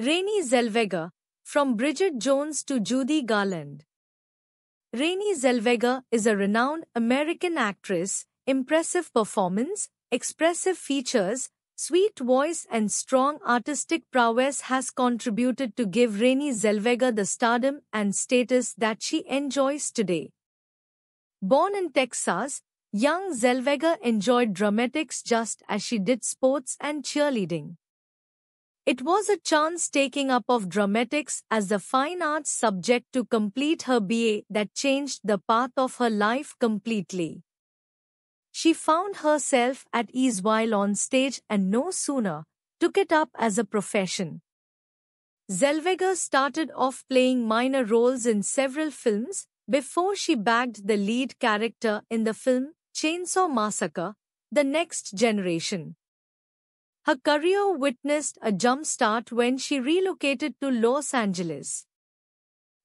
Rainey Zellweger, from Bridget Jones to Judy Garland. Rainey Zellweger is a renowned American actress, impressive performance, expressive features, sweet voice and strong artistic prowess has contributed to give Rainey Zellweger the stardom and status that she enjoys today. Born in Texas, young Zellweger enjoyed dramatics just as she did sports and cheerleading. It was a chance taking up of dramatics as the fine arts subject to complete her BA that changed the path of her life completely. She found herself at ease while on stage and no sooner took it up as a profession. Zellweger started off playing minor roles in several films before she bagged the lead character in the film Chainsaw Massacre, The Next Generation. Her career witnessed a jumpstart when she relocated to Los Angeles.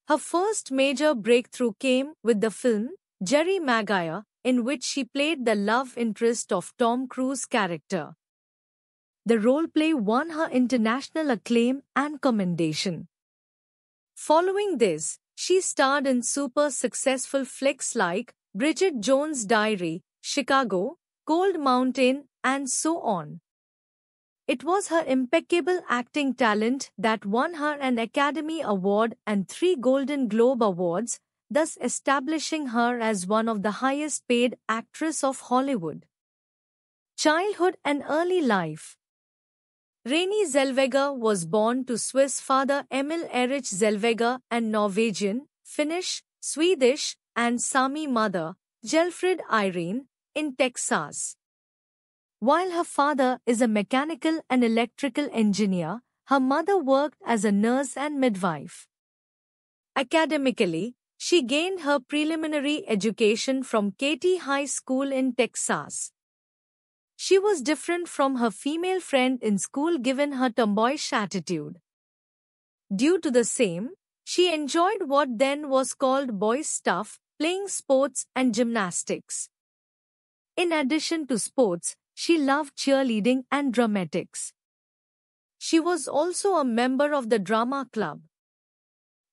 Her first major breakthrough came with the film Jerry Maguire, in which she played the love interest of Tom Cruise's character. The role play won her international acclaim and commendation. Following this, she starred in super successful flicks like Bridget Jones' Diary, Chicago, Cold Mountain, and so on. It was her impeccable acting talent that won her an Academy Award and three Golden Globe Awards, thus establishing her as one of the highest paid actress of Hollywood. Childhood and Early Life Rainy Zellweger was born to Swiss father Emil Erich Zellweger and Norwegian, Finnish, Swedish, and Sami mother, Gelfrid Irene, in Texas. While her father is a mechanical and electrical engineer, her mother worked as a nurse and midwife. Academically, she gained her preliminary education from Katy High School in Texas. She was different from her female friend in school given her tomboyish attitude. Due to the same, she enjoyed what then was called boys' stuff, playing sports and gymnastics. In addition to sports, she loved cheerleading and dramatics. She was also a member of the drama club.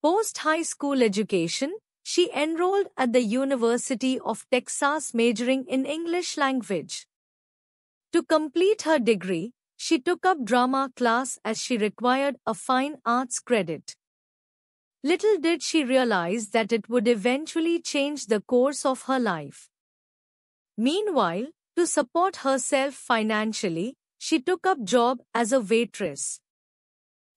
Post high school education, she enrolled at the University of Texas majoring in English language. To complete her degree, she took up drama class as she required a fine arts credit. Little did she realize that it would eventually change the course of her life. Meanwhile, to support herself financially, she took up job as a waitress.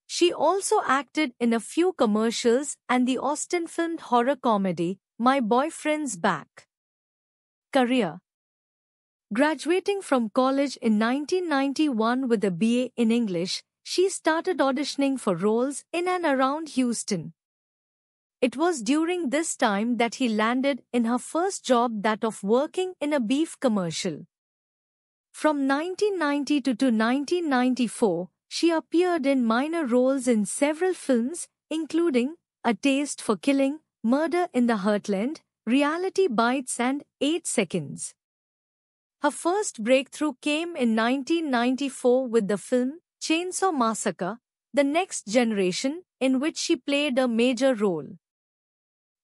She also acted in a few commercials and the Austin filmed horror comedy, My Boyfriend's Back. Career Graduating from college in 1991 with a BA in English, she started auditioning for roles in and around Houston. It was during this time that he landed in her first job that of working in a beef commercial. From 1990 to, 1994, she appeared in minor roles in several films, including A Taste for Killing, Murder in the Heartland, Reality Bites and 8 Seconds. Her first breakthrough came in 1994 with the film Chainsaw Massacre, The Next Generation, in which she played a major role.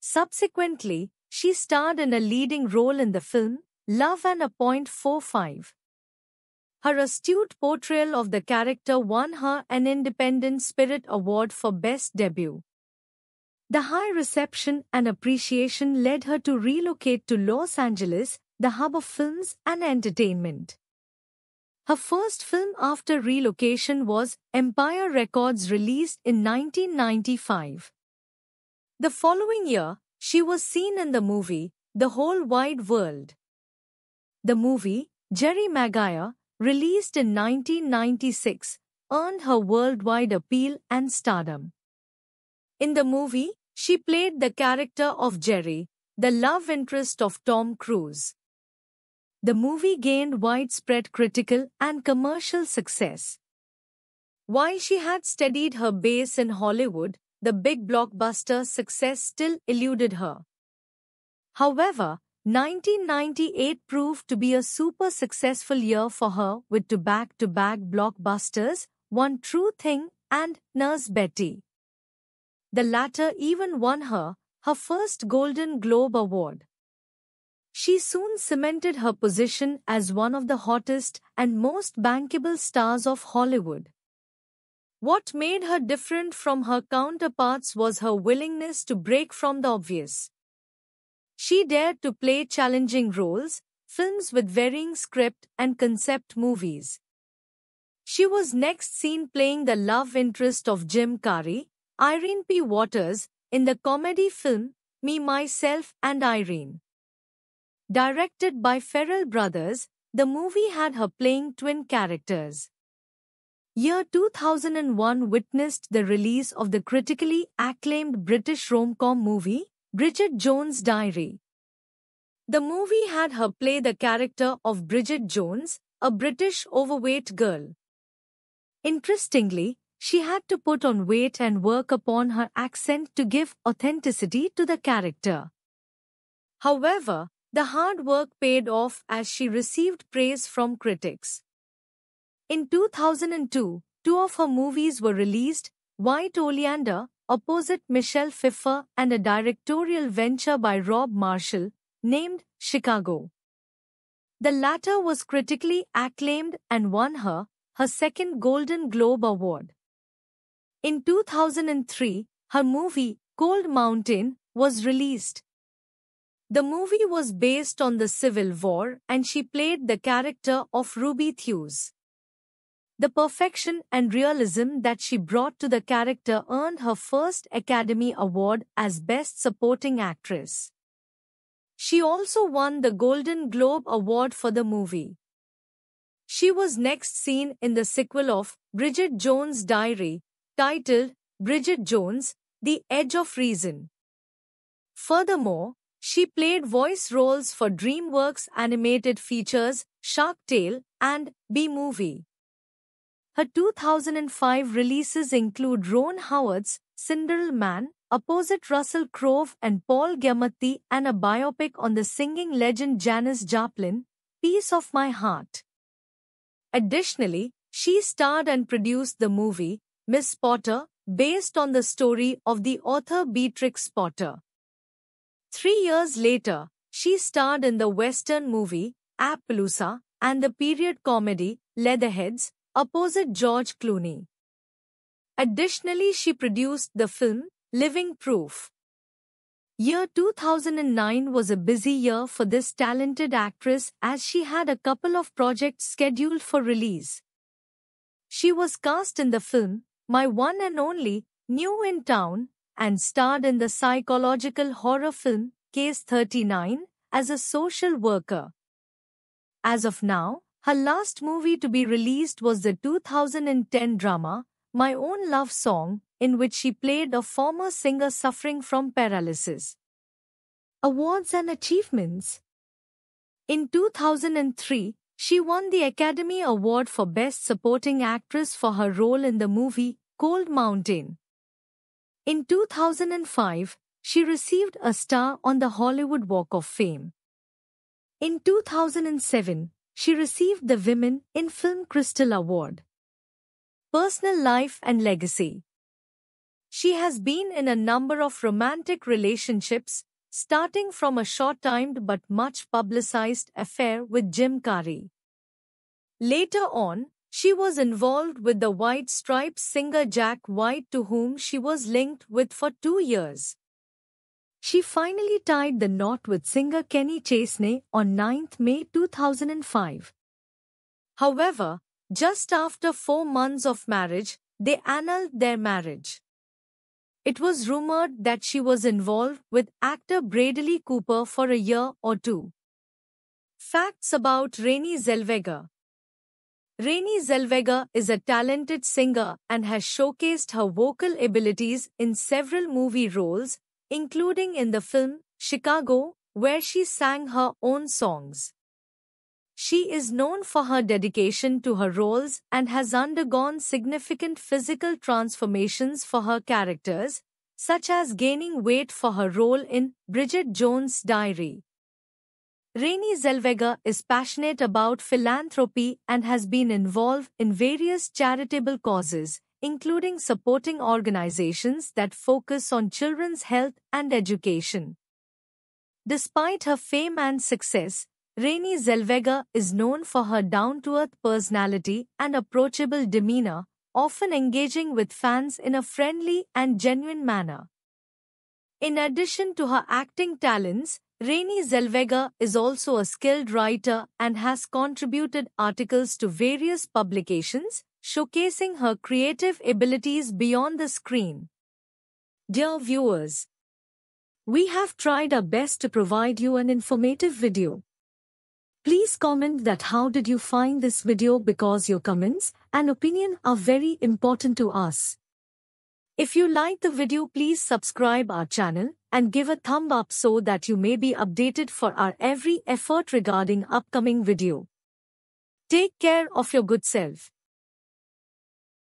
Subsequently, she starred in a leading role in the film Love and a Point Four Five. Her astute portrayal of the character won her an Independent Spirit Award for Best Debut. The high reception and appreciation led her to relocate to Los Angeles, the hub of films and entertainment. Her first film after relocation was Empire Records released in 1995. The following year, she was seen in the movie The Whole Wide World. The movie, Jerry Maguire, released in 1996, earned her worldwide appeal and stardom. In the movie, she played the character of Jerry, the love interest of Tom Cruise. The movie gained widespread critical and commercial success. While she had studied her base in Hollywood, the big blockbuster success still eluded her. However, 1998 proved to be a super successful year for her with two back-to-back blockbusters, One True Thing and Nurse Betty. The latter even won her her first Golden Globe Award. She soon cemented her position as one of the hottest and most bankable stars of Hollywood. What made her different from her counterparts was her willingness to break from the obvious. She dared to play challenging roles, films with varying script and concept movies. She was next seen playing the love interest of Jim Carrey, Irene P. Waters, in the comedy film Me, Myself and Irene. Directed by Ferrell Brothers, the movie had her playing twin characters. Year 2001 witnessed the release of the critically acclaimed British rom-com movie, Bridget Jones' Diary. The movie had her play the character of Bridget Jones, a British overweight girl. Interestingly, she had to put on weight and work upon her accent to give authenticity to the character. However, the hard work paid off as she received praise from critics. In 2002, two of her movies were released, White Oleander, opposite Michelle Pfeiffer and a directorial venture by Rob Marshall, named Chicago. The latter was critically acclaimed and won her, her second Golden Globe Award. In 2003, her movie, Cold Mountain, was released. The movie was based on the Civil War and she played the character of Ruby Thews. The perfection and realism that she brought to the character earned her first Academy Award as Best Supporting Actress. She also won the Golden Globe Award for the movie. She was next seen in the sequel of Bridget Jones' Diary, titled Bridget Jones, The Edge of Reason. Furthermore, she played voice roles for DreamWorks animated features Shark Tale and B-Movie. Her 2005 releases include Ron Howard's Cinderella Man, opposite Russell Crowe and Paul Giamatti, and a biopic on the singing legend Janis Joplin, Piece of My Heart. Additionally, she starred and produced the movie Miss Potter, based on the story of the author Beatrix Potter. Three years later, she starred in the Western movie Appaloosa and the period comedy Leatherheads, opposite George Clooney. Additionally, she produced the film Living Proof. Year 2009 was a busy year for this talented actress as she had a couple of projects scheduled for release. She was cast in the film My One and Only, New in Town, and starred in the psychological horror film Case 39 as a social worker. As of now, her last movie to be released was the 2010 drama, My Own Love Song, in which she played a former singer suffering from paralysis. Awards and Achievements In 2003, she won the Academy Award for Best Supporting Actress for her role in the movie Cold Mountain. In 2005, she received a star on the Hollywood Walk of Fame. In 2007, she received the Women in Film Crystal Award. Personal life and legacy. She has been in a number of romantic relationships, starting from a short-timed but much publicized affair with Jim Carrey. Later on, she was involved with the White Stripes singer Jack White to whom she was linked with for two years. She finally tied the knot with singer Kenny Chesney on 9 May 2005. However, just after four months of marriage, they annulled their marriage. It was rumored that she was involved with actor Bradley Cooper for a year or two. Facts about Rainey Zellweger Rainey Zellweger is a talented singer and has showcased her vocal abilities in several movie roles, including in the film Chicago, where she sang her own songs. She is known for her dedication to her roles and has undergone significant physical transformations for her characters, such as gaining weight for her role in Bridget Jones' Diary. Rainey Zellweger is passionate about philanthropy and has been involved in various charitable causes, including supporting organizations that focus on children's health and education. Despite her fame and success, Rainey Zellweger is known for her down-to-earth personality and approachable demeanor, often engaging with fans in a friendly and genuine manner. In addition to her acting talents, Rainey Zellweger is also a skilled writer and has contributed articles to various publications, showcasing her creative abilities beyond the screen. Dear viewers, we have tried our best to provide you an informative video. Please comment that how did you find this video because your comments and opinion are very important to us. If you like the video please subscribe our channel and give a thumb up so that you may be updated for our every effort regarding upcoming video. Take care of your good self.